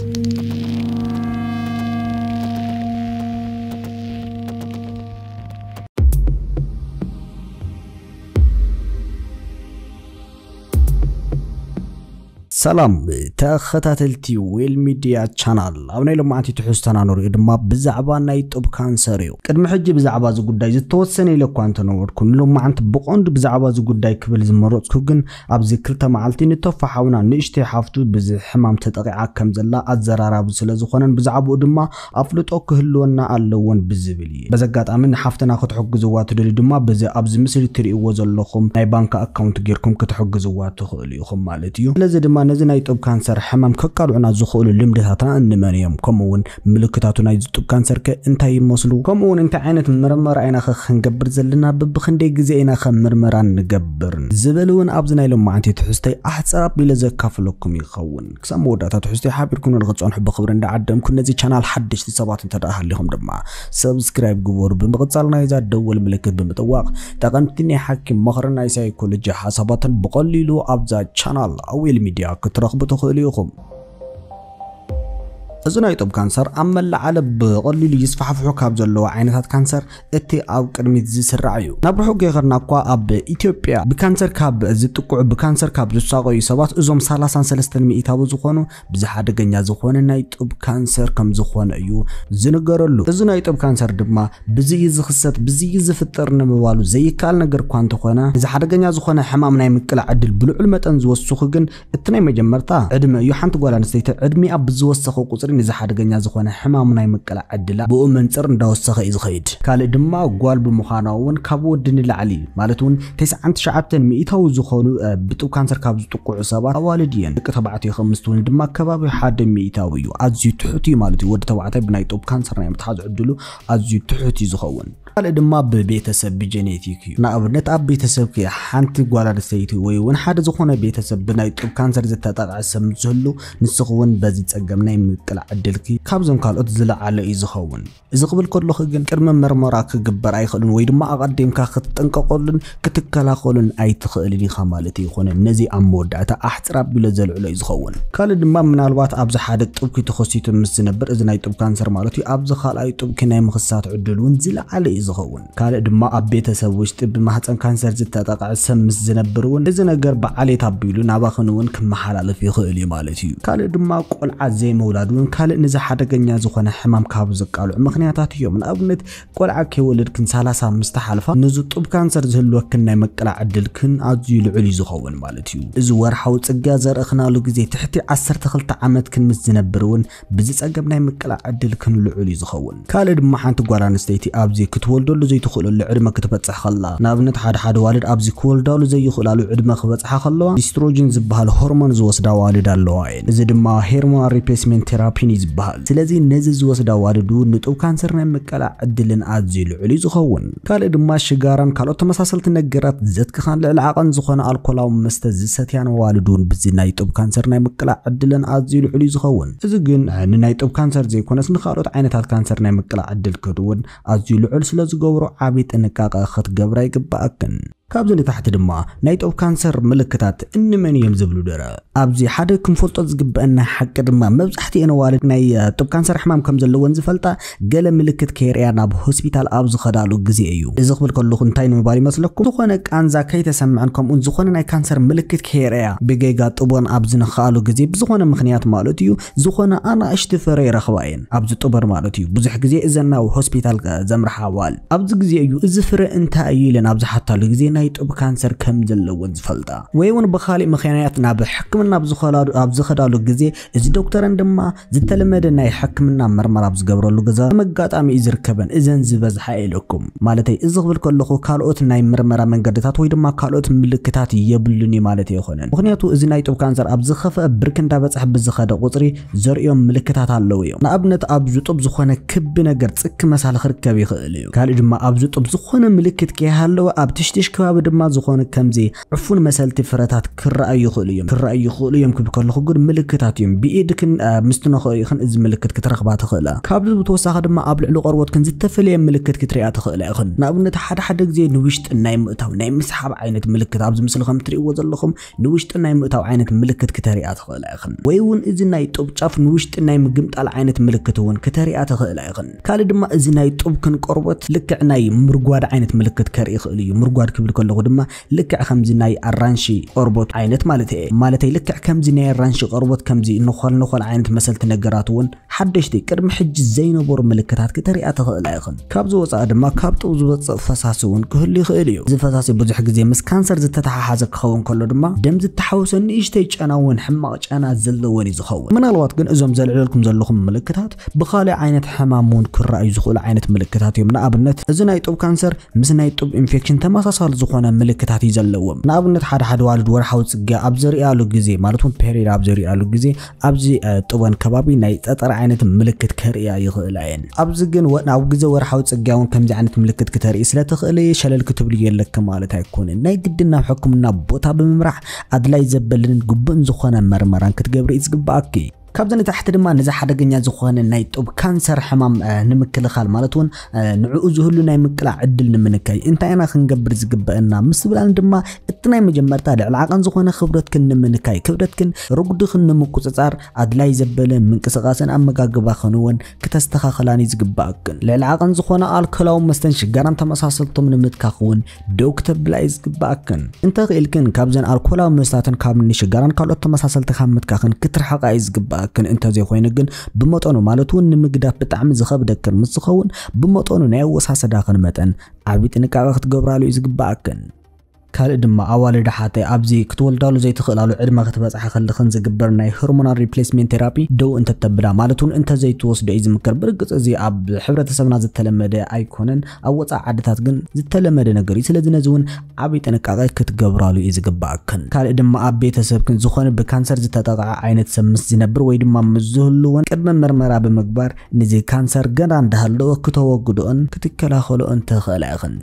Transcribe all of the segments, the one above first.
thank you ሰላም ተኸታተልቲ ዌል ሚድያ ቻናል ኣብ ናይ ሎማዓንቲ ትሕዝቶና ንሪኦ ድማ ብዛዕባ ናይ ጡብ ካንሰር እዩ ቅድሚ ሕጂ ብዛዕባ እዚ ጉዳይ ዝተወሰነ ኢለ እኳ እንተነበርኩ ንሎማዓንቲ ብቆንዱ ብዛዕባ እዚ ጉዳይ ክብል ዝመረፅኩ ግን ኣብዚ ክልተ መዓልቲ ንተፋሓውና ንእሽተይ ሓፍቱ ብሕማም ተጠቂዓ ከም ዘላ ኣዘራራቢ ስለዝኮነን ብዛዕባኡ ድማ ኣፍልጦ ክህልወና ኣለዎን ብዝብል እዩ በዘጋጣሚ ንሓፍትና ክትሕግዝዋ ትደልዩ ድማ በዚ ኣብዚ ምስሊ ትርእይዎ ዘለኹም ናይ ባንኪ ኣካውንት ጌርኩም ክትሕግዝዋ ትኽእሉ ኢኹም ማለት እዩ ስለዚ ድማ ነዚ ናይ ጡብ ካንሰር ሕማም ከቃልዑና ዝኽእሉ ልምድታትና እንመን እዮም ከምኡ ከምኡውን ምልክታቱ ናይ ጡብ ካንሰር ከ እንታይ ይመስሉ ከምኡ ከምኡውን እንታይ ዓይነት ምርመራ ኢና ኸ ክንገብር ዘለና ብብክንደይ ግዜ ኢና ኸ ምርመራ ንገብር ዝበል እውን ኣብዚ ናይ ሎም ማዓንቲ ትሕዝተይ ቢለ ዘካፍለኩም ይኸውን ክሳብ መወዳእታ ትሕዝተይ ሓቢርኩም ንክፀንሑ ብክብሪ እንዳዓደምኩ ነዚ ቻናል ሓደሽቲ ሰባት እንተደኣ ሃሊኹም ድማ ሰብስክራይብ ግበሩ ብምቕፃል ናይዛ ደወል ምልክት ብምጥዋቕ ጠቐምቲ ናይ ሓኪም ምኽሪ ናይ ሳይኮሎጂ ሓሳባትን ብቐሊሉ ኣብዛ ቻናል ኣዊል ሚድያ حققت رغبته إليكم እዚ ናይ ጡብ ካንሰር ኣብ መላእ ዓለም ብቐሊሉ ይስፋሕፍሑ ካብ ዘለዎ ዓይነታት ካንሰር እቲ ኣብ ቅድሚት ዝስራዕ እዩ ናብ ርሑቕ ገይኸርና እኳ ኣብ ኢትዮጵያ ብካንሰር ካብ ዝጥቅዑ ብካንሰር ካብ ዝሳቀዩ ሰባት እዞም 33 ሚእታዊ ዝኾኑ ብዝሓደገኛ ዝኾነ ናይ ጡብ ካንሰር ከም ዝኾነ እዩ ዝንገረሉ እዚ ናይ ጡብ ካንሰር ድማ ብዝይ ዝኽሰት ብዝይ ዝፍጥር ንምባሉ ዘይከኣል ነገር እኳ እንተኾነ እዚ ሓደገኛ ዝኾነ ሕማም ናይ ምቅላዕ ዕድል ብልዑል መጠን ዝወስኹ ግን እቲ ናይ መጀመርታ ዕድመ እዩ ሓንቲ ጓል ኣንስተይቲ ዕድሚኣ ብዝወሰኸ ቁፅሪ መንፅር ንዚ ሓደገኛ ዝኾነ ሕማም ናይ ምቅላዕ ዕድላ ብኡ መንፅር እንዳወሰኸ እዩ ዝኸይድ ካልእ ድማ ጓል ብምዃና እውን ካብ ወዲ ንላዕሊ እዩ ማለት እውን 99 ሚእታዊ ዝኾኑ ብጡብ ካንሰር ካብ ዝጥቁዑ ሰባት ኣዋልድ እየን ደቂ ተባዕትዮ ከም ምስትውን ድማ ከባቢ ሓደ ሚእታዊ እዩ ኣዝዩ ትሑት እዩ ማለት እዩ ወዲ ተባዕታይ ብናይ ጡብ ካንሰር ናይ ምትሓዝ ዕድሉ ኣዝዩ ትሑት እዩ ዝኸውን ካልእ ድማ ብቤተሰብ ብጀኔቲክ እዩ ንኣብነት ኣብ ቤተሰብ ሓንቲ ጓል ኣንስተይቲ ወይ እውን ሓደ ዝኾነ ቤተሰብ ብናይ ጡብ ካንሰር ዝተጠቕዐ ሰብ ምስህሉ ንስኹ እውን በዚ ፀገም ናይ ምቅላዕ ዕድልኪ ካብዞም ካልኦት ዝለዓለ እዩ ዝኸውን እዚ ክብል ከለኹ ግን ቅድሚ መርመራ ክግበር ኣይኽእልን ወይ ድማ ኣቐዲምካ ክትጠንቀቐሉን ክትከላኸሉን ኣይትኽእልን ኢኻ ማለት ይኮነ ነዚ ኣብ መወዳእታ ኣሕፅር ኣቢሎ ዘልዕሎ እዩ ዝኸውን ካልእ ድማ ምናልባት ኣብዚ ሓደ ጥብኪ ተኸሲቱ ምስ ዝነብር እዚ ናይ ጡብ ካንሰር ማለት እዩ ኣብዚ ካልኣይ ጡብኪ ናይ ምክሳት ዕድል እውን ዝለዓለ እዩ ዝኸውን ካልእ ድማ ኣብ ቤተሰብ ውሽጢ ብማህፀን ካንሰር ዝተጠቃዐ ሰብ ምስ ዝነብር እውን እዚ ነገር ብዓሌት ኣቢሉ ናባኽን እውን ክመሓላለፍ ይኽእል እዩ ማለት እዩ ካልእ ድማ ቆልዓ ዘይምውላድ እውን ካልእ ንዚ ሓደገኛ ዝኾነ ሕማም ካብ ዘቃልዑ ምክንያታት እዮም ንኣብነት ቆልዓ ከይወለድክን ክን 30 ምስተሓልፋ ንዝጡብ ካንሰር ዝህልወክን ናይ መቀላዕ ዕድልክን ኣዝዩ ልዑል እዩ ዝኸውን ማለት እዩ እዚ ወርሓዊ ፅጋ ዘርእክናሉ ግዜ ትሕቲ 12 ዓመት ክን ምስ ዝነብር እውን ብዝፀገም ፀገም ናይ ምቅላዕ ዕድልክን ልዑል እዩ ዝኸውን ካልእ ድማ ሓንቲ ጓል ኣንስተይቲ ኣብዚ ክትወልደሉ ዘይትኽእለሉ ዕድመ ክትበፅሕ ከላ ንኣብነት ሓደ ሓደ ዋልድ ኣብዚ ክወልዳሉ ዘይኽእላሉ ዕድመ ክበፅሓ ከለዋ ዲስትሮጅን ዝበሃል ሆርሞን ዝወስዳ ዋልድ ኣለዋ እየን እዚ ድማ ሄርሞን ሪፕሌስሜንት ቴራፒ ፒኒዝ ይበሃል ስለዚ ነዚ ዝወስዳ ዋድዱ ንጡብ ካንሰር ናይ ምቀላ ዕድልን ኣዝዩ ልዕሉ እዩ ዝኸውን ካልእ ድማ ሽጋራን ካልኦት ተመሳሰልቲ ነገራት ዘትክኻን ልዕሊ ዓቐን ዝኾነ ኣልኮላዊ መስተ ዝሰትያን ዋልዱን ብዚ ናይ ጡብ ካንሰር ናይ ምቅላዕ ዕድልን ኣዝዩ ልዕሉ እዩ ዝኸውን እዚ ግን ንናይ ጡብ ካንሰር ዘይኮነስ ንካልኦት ዓይነታት ካንሰር ናይ ምቅላዕ ዕድል ክድውን ኣዝዩ ልዑል ስለ ዝገብሮ ዓብዪ ጥንቃቐ ክትገብራ ይግባኣክን ካብዚ ንታሕቲ ድማ ናይ ጦብ ካንሰር ምልክታት እንመን እዮም ዝብሉ ድረ ኣብዚ ሓደ ክንፈልጦ ዝግበአና ሓቂ ድማ መብዛሕትአን ኣዋልድ ናይ ጦብ ካንሰር ሕማም ከም ዘለወን ዝፈልጣ ገለ ምልክት ከይርያ ናብ ሆስፒታል ኣብ ዝኸዳሉ ግዜ እዩ እዚ ክብል ከለኹ እንታይ ንምባል ይመስለኩም ዝኾነ ቃንዛ ከይተሰምዐን ከምኡን ዝኾነ ናይ ካንሰር ምልክት ከይርያ ብገጋ ጥቦን ኣብ ዝነኽኣሉ ግዜ ብዝኾነ ምክንያት ማለት እዩ ዝኾነ ኣናእሽቲ ፍረ ይረኽባ እየን ኣብዚ ጥበር ማለት እዩ ብዙሕ ግዜ እዘን ናብ ሆስፒታል ዘምርሓ ኣዋል ኣብዚ ግዜ እዩ እዚ ፍረ እንታይ እዩ ኢለን ኣብ ዝሓታሉ ግዜ ናይ ጡብ ካንሰር ከም ዘለዎን ዝፈልጣ ወይ እውን ብካሊእ ምክንያት ናብ ሕክምና ኣብ ዝኸዳሉ ግዜ እዚ ዶክተረን ድማ ዝተለመደ ናይ ሕክምና መርመራ ኣብ ዝገብረሉ ገዛ መጋጣሚ እዩ ዝርከበን እዘን ዝበዝሓ የለኩም ማለተይ እዚ ክብል ከለኹ ካልኦት ናይ ምርመራ መንገድታት ወይ ድማ ካልኦት ምልክታት የብሉን እዩ ማለት ይኮነን ምክንያቱ እዚ ናይ ጡብ ካንሰር ኣብ ዝኸፍአ ብርክ እንዳበፅሕ ብዝኸደ ቁፅሪ ዘርእዮም ምልክታት ኣለው እዮም ንኣብነት ኣብዚ ጡብ ዝኾነ ክቢ ነገር ፅክ መሳሊ ክርከብ ይኽእል እዩ ካልእ ድማ ኣብዚ ጡብ ዝኾነ ምልክት ከይሃለወ ኣብ ትሽትሽ ከባቢ كماب دما زخون كمزي عفون مسلتي فرتات كرأي خليهم كرأي خليهم كبكل خجر ملكتاتهم بإيدكن مستنا خن إز ملكت كترقبات خلا كابل بتوسع دما قبل لو قروت كنز تفلي ملكت كتريات خلا خن نابنة حد حد زي نوشت نايم أتاو نايم مسحب عينة ملكت عبز مسلهم تريو زلهم نوشت نايم أتاو عينة ملكت كتريات خلا خن ويون إز ناي توب شاف نوشت نايم قمت على عينة ملكت ون كتريات خلا خن كالي دما إز ناي توب كن قربت لك ناي مرقواد عينة ملكت كاري خليه مرقواد كبل كله دم لك خمز ناي الرانشي قربت عينت مالته مالته لك خمز ناي الرانشي قربت كمزي نخل نخل عينت مسلت نجراتون دي كرم حج زينبور ملكتات كتريات تخيل ايخن كاب زوصا دما كاب تو زوصا فساسون كهل يخيل يو زفساسي بزح غزي مس كانسر هذا كخون كله دم دم زتحوس نيشتي ጨናውን ሕማቕ ጨና ዘለዎን እዩ ዝኸውን ምናልባት ግን እዞም ዘልዕለልኩም ዘለኹም ምልክታት ብካልእ ዓይነት ሕማም እውን ክረአዩ ዝኽእሉ ዓይነት ምልክታት እዮም ንኣብነት እዚ ናይ ጡብ ካንሰር ምስ ናይ ጡብ ኢንፌክሽን صار ዝኾነ ምልክታት እዩ ዘለዎም ንኣብነት ሓደ ሓደ ዋልድ ወርሓዊ ፅግያ ኣብ ዘርእያሉ ግዜ ማለት ውን ፔሪድ ኣብ ዘርእያሉ ግዜ ኣብዚ ጥወን ከባቢ ናይ ጠጠር ዓይነት ምልክት ከርእያ ይኽእላ እየን ኣብዚ ግን ኣብ ግዜ ወርሓዊ ፅግያ እውን ከምዚ ዓይነት ምልክት ክተርኢ ስለትኽእል ሸለል ክትብል የለክ ማለት ኣይኮንን ናይ ግድን ናብ ሕክምና ቦታ ብምምራሕ ኣድላይ ዘበልን ግቡእን ዝኾነ መርመራን ክትገብሪ እዩ ዝግባኣኪ ካብዚ ንታሕቲ ድማ ነዚ ሓደገኛ ዝኾነ ናይ ጡብ ካንሰር ሕማም ንምክልኻል ማለት እውን ንዕኡ ዝህሉ ናይ ምቅላዕ ዕድል ንምንከይ እንታይ ኢና ክንገብር ዝግበአና ምስ ዝብላን ድማ እቲ ናይ መጀመርታ ልዕሊ ዓቐን ዝኾነ ክብደትክን ንምንካይ ክብደትክን ርጉድኽን ንምቁፅፃር ኣድላይ ዘበለ ምንቅስቓስን ኣመጋግባኽን እውን ክተስተኻኽላን ዝግባእክን ልዕሊ ዓቐን ዝኾነ ኣልኮላዊ መስተን ሽጋራን ተመሳሰልቶም ንምትካኽ እውን ደው ክተብላ እዩ ዝግባእክን እንተኽኢልክን ካብዘን ኣልኮላዊ መስታትን ካብ ንሽጋራን ካልኦት ተመሳሰልቲ ካብ ምትካኽን ክትርሓቃ እዩ ዝግባእ ዝኣክን እንተዘይኮይኑ ግን ብመጠኑ ማለት እውን ንምግዳፍ ብጣዕሚ ዝኸብደክን ምስ ዝኸውን ብመጠኑ ናይ ኣወሳስዳኽን መጠን ዓብዪ ጥንቃቐ ክትገብራሉ እዩ ዝግባኣክን ካልእ ድማ ኣዋልዳ ሓተይ ኣብዚ ክትወልዳሉ ዘይትኽእላሉ ዕድመ ክትበፅሓ ከልኽን ዝግበር ናይ ሆርሞናል ሪፕሌስሜንት ቴራፒ ደው እንተተብዳ ማለት እውን እንተዘይትወስዶ እዩ ዝምከር ብርግፅ እዚ ኣብ ሕብረተሰብና ዝተለመደ ኣይኮነን ኣብ ወፃእ ዓድታት ግን ዝተለመደ ነገር እዩ ስለዚ ነዚ እውን ዓብይ ጥንቃቐ ክትገብራሉ እዩ ዝግባእክን ካልእ ድማ ኣብ ቤተሰብክን ዝኾነ ብካንሰር ዝተጠቕዐ ዓይነት ሰብ ምስ ዝነብር ወይ ድማ ምስ ቅድመ መርመራ ብምግባር ንዚ ካንሰር ገና እንዳሃለወ ክተወግድኦን ክትከላኸሎኦን ተኽእላ ኢኽን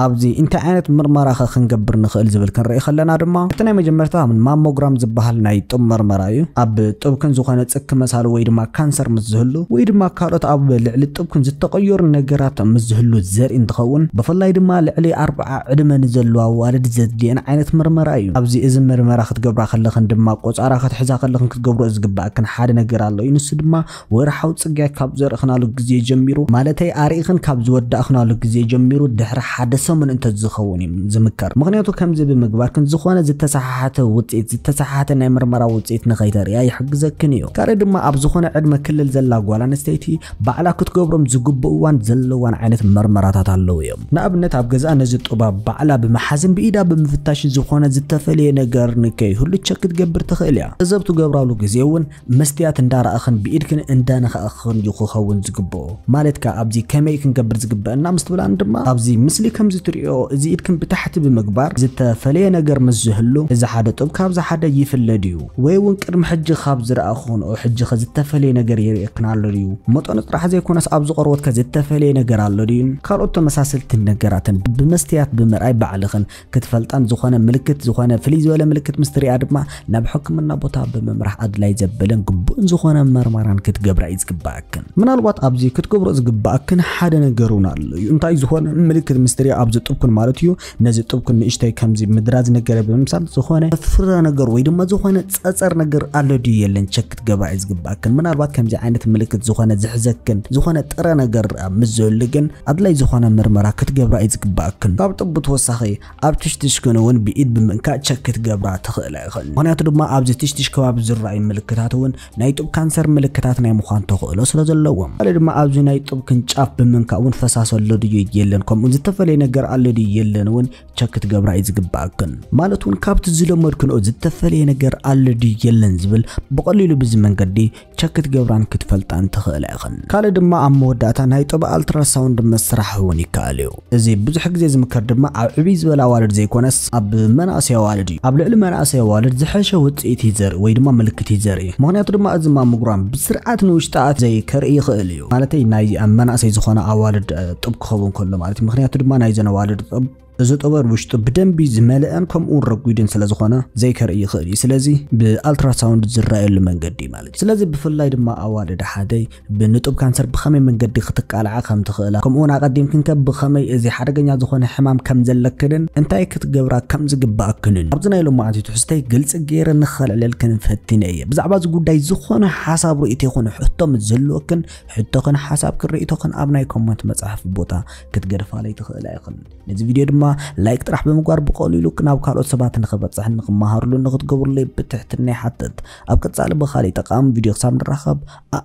ابزي انت عينت مرمرة خلقن قبر نخل زبل كن رأي خلنا رما اتنا مجمرتها من ما موغرام ناي طب مرمرة يو اب طب كن زوخانة تسك مسال ويد ما كانسر مزهلو ويد ما كاروت اب لعلي طب كن زي تقير نقرات مزهلو الزر انتخون بفلا يد ما لعلي اربعة عدم نزلو وارد زد دي عينت مرمرة يو ابزي ازم مرمرة خد قبرا خلقن دما قوز عرا خد حزا خلقن كد قبرو از قبا اكن حاد نقرا لو ينس دما ويرحو تسجي كابزر اخنا لو جزي جميرو مالتي اريخن كابزو ود اخنا لو جزي جميرو دهر حادث እንተ ዝኸውን እዩ ዝምከር ምክንያቱ ከምዚ ብምግባር ክን ዝኾነ ዝተሰሓሓተ ውፅኢት ዝተሰሓሓተ ናይ ምርመራ ውፅኢት ንኸይተርያ ይሕግዘክን እዩ ካልእ ድማ ኣብ ዝኾነ ዕድመ ክልል ዘላ ጓል ኣንስተይቲ ባዕላ ክትገብሮም ዝግብእዋን ዘለዋን ዓይነት መርመራታት ኣለው እዮም ንኣብነት ኣብ ገዛ ነዚ ጥባብ ባዕላ ብመሓዝን ብኢዳ ብምፍታሽን ዝኾነ ዝተፈለየ ነገር ንከይህሉ ቸክ ክትገብር ትኽእል እያ እዘብ ትገብራሉ ግዜ እውን መስትያት እንዳረእኽን ብኢድክን እንዳነኸእኽን ይክኸውን ዝግብኦ ማለት ከዓ ኣብዚ ከመይ ክንገብር ዝግብአና ምስ ትብላን ድማ ኣብዚ ምስሊ ከም زتريو زيد كم بتحت بمقبر زت فلي نجر مزهلو إذا حدا طب كاب إذا حدا يف اللديو وين ونكر محج خاب زر أخون أو حج خز التفلي نجر يقنع اللديو ما تونت راح زي كونس أبز قروت كز التفلي نجر اللدين كارو تو مساسل تنجرات بمستيات بمرأي بعلقن كتفلت أن زخانة ملكة زخانة فليز ولا مستري عرب ما نبحك من نبوتها بمرح أدلا يزبلن قبون زخانة مرمران كت جبرائيز قباكن من الوقت أبزي كت جبرائيز قباكن حدا نجرون اللي ينتاي زخانة ملكة مستري ኣብዚ ጥብኩን ማለት እዩ ነዚ ጥብኩን ንእሽተይ ከምዚ ምድራ ዝነገረ ብምምሳል ዝኾነ ፍረ ነገር ወይ ድማ ዝኾነ ፀፀር ነገር ኣሎ ድዩ የለን ቸክ ክትገባእ እዩ ዝግባእክን ምናልባት ከምዚ ዓይነት ምልክት ዝኾነ ዝሕዘክን ዝኾነ ጥረ ነገር ምስ ዘሉ ግን ኣድላይ ዝኾነ ምርመራ ክትገብራ እዩ ዝግባእክን ካብ ጥቡ ተወሳኺ ኣብ ትሽትሽክን እውን ብኢድ ብምንካእ ቸክ ክትገብራ ትኽእል ይኽእል ምክንያቱ ድማ ኣብዚ ትሽትሽ ከባቢ ዝረኣዩ ምልክታት እውን ናይ ጡብ ካንሰር ምልክታት ናይ ምዃን ተኽእሎ ስለ ዘለዎም ካልእ ድማ ኣብዚ ናይ ጡብ ክንጫፍ ብምንካእ እውን ፈሳሰሎ ድዩ የለን ከምኡ ዝተፈላለየ ነገር አለ ድዩ የለነውን ቸክት ገብራ ይዝግባክን ማለቱን ካብት ዝለመድኩን ኦ ዝተፈለየ ነገር አለ ድዩ የለን ዝብል በቀሊሉ ብዚ መንገዲ ቸክት ገብራን ክትፈልጣን ትኽእል ኢኽን ካለ ድማ ኣብ መወዳእታ ናይ ጥበ አልትራሳውንድ መስራሕ እውን ይከኣል እዩ እዚ ብዙሕ ግዜ ዝምከር ድማ ኣብ ዕብይ ዝበላ ዋልድ ዘይኮነስ ኣብ መናእሰይ ዋልድ እዩ ኣብ ልዕሊ መናእሰይ ዋልድ ዝሐሸ ውፅኢት እዩ ዘርኢ ወይ ድማ ምልክት እዩ ዘርኢ ምክንያቱ ድማ እዚ ማ ምጉራም ብስርዓት ንውሽጣኣት ዘይከርኢ ይኽእል እዩ ማለተይ ናይ ኣብ መናእሰይ ዝኾነ ኣዋልድ ጥብ ክኸውን ከሎ ማለት እዩ ምክንያቱ ድማ ናይ जनवालेट अब እዚ ጠበር ውሽጡ ብደንቢ ዝመልአን ከምኡውን ረጉድን ስለ ዝኾነ ዘይከርኢ ይኽእል እዩ ስለዚ ብኣልትራሳውንድ ዝረኣየሉ መንገዲ ማለት እዩ ስለዚ ብፍላይ ድማ ኣዋልዳ ሓደይ ብንጡብ ካንሰር ብኸመይ መንገዲ ክትቃልዓ ከም ትኽእላ ከምኡውን ኣቐዲም ክንከብ ብኸመይ እዚ ሓደገኛ ዝኾነ ሕማም ከም ዘለክንን እንታይ ክትገብራ ከም ዝግባአክንን ኣብዚ ናይ ሎም ማዓትቱ ሕዝተይ ግልፂ ገይረ ንኸልዕለል ክንፈትነ እየ ብዛዕባ እዚ ጉዳይ ዝኾነ ሓሳብ ርእቶ ይኹን ሕቶም ዘለወክን ሕቶክን ሓሳብ ክንርእቶክን ኣብ ናይ ኮመንት መፅሓፍ ቦታ ክትገድፋለይ ትኽእላ ይኹን ነዚ ቪድዮ ድማ لايك ترح بمقار بقولي لو كنا كارو سبات نخبط صح نقمهر له نقد قبر لي بتحت الني حتت أبكت سالب بخالي تقام فيديو خسام الرخب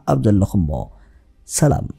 أبدل لخمو سلام